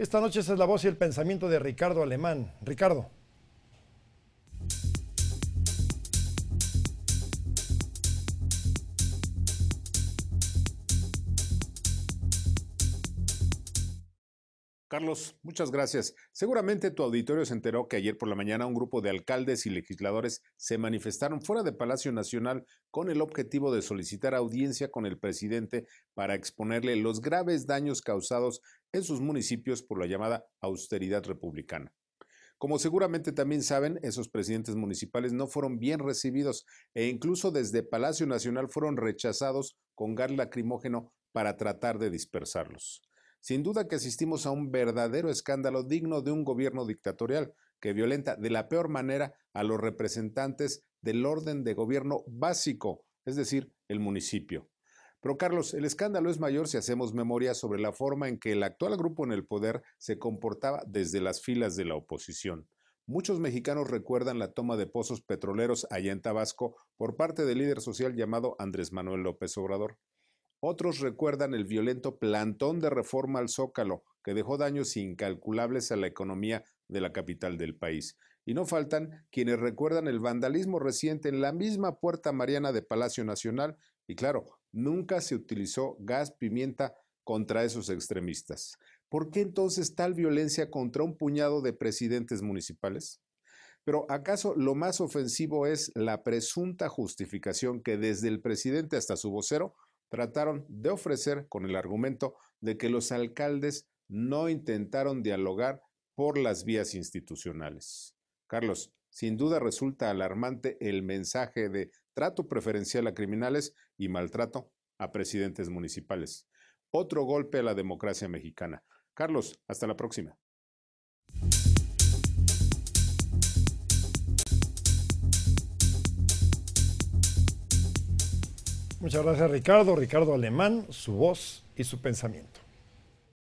Esta noche esa es la voz y el pensamiento de Ricardo Alemán. Ricardo. Carlos, muchas gracias. Seguramente tu auditorio se enteró que ayer por la mañana un grupo de alcaldes y legisladores se manifestaron fuera de Palacio Nacional con el objetivo de solicitar audiencia con el presidente para exponerle los graves daños causados en sus municipios por la llamada austeridad republicana. Como seguramente también saben, esos presidentes municipales no fueron bien recibidos e incluso desde Palacio Nacional fueron rechazados con gas lacrimógeno para tratar de dispersarlos. Sin duda que asistimos a un verdadero escándalo digno de un gobierno dictatorial que violenta de la peor manera a los representantes del orden de gobierno básico, es decir, el municipio. Pero Carlos, el escándalo es mayor si hacemos memoria sobre la forma en que el actual grupo en el poder se comportaba desde las filas de la oposición. Muchos mexicanos recuerdan la toma de pozos petroleros allá en Tabasco por parte del líder social llamado Andrés Manuel López Obrador. Otros recuerdan el violento plantón de reforma al Zócalo, que dejó daños incalculables a la economía de la capital del país. Y no faltan quienes recuerdan el vandalismo reciente en la misma puerta mariana de Palacio Nacional. Y claro, nunca se utilizó gas pimienta contra esos extremistas. ¿Por qué entonces tal violencia contra un puñado de presidentes municipales? Pero ¿acaso lo más ofensivo es la presunta justificación que desde el presidente hasta su vocero trataron de ofrecer con el argumento de que los alcaldes no intentaron dialogar por las vías institucionales. Carlos, sin duda resulta alarmante el mensaje de trato preferencial a criminales y maltrato a presidentes municipales. Otro golpe a la democracia mexicana. Carlos, hasta la próxima. Muchas gracias Ricardo, Ricardo Alemán, su voz y su pensamiento.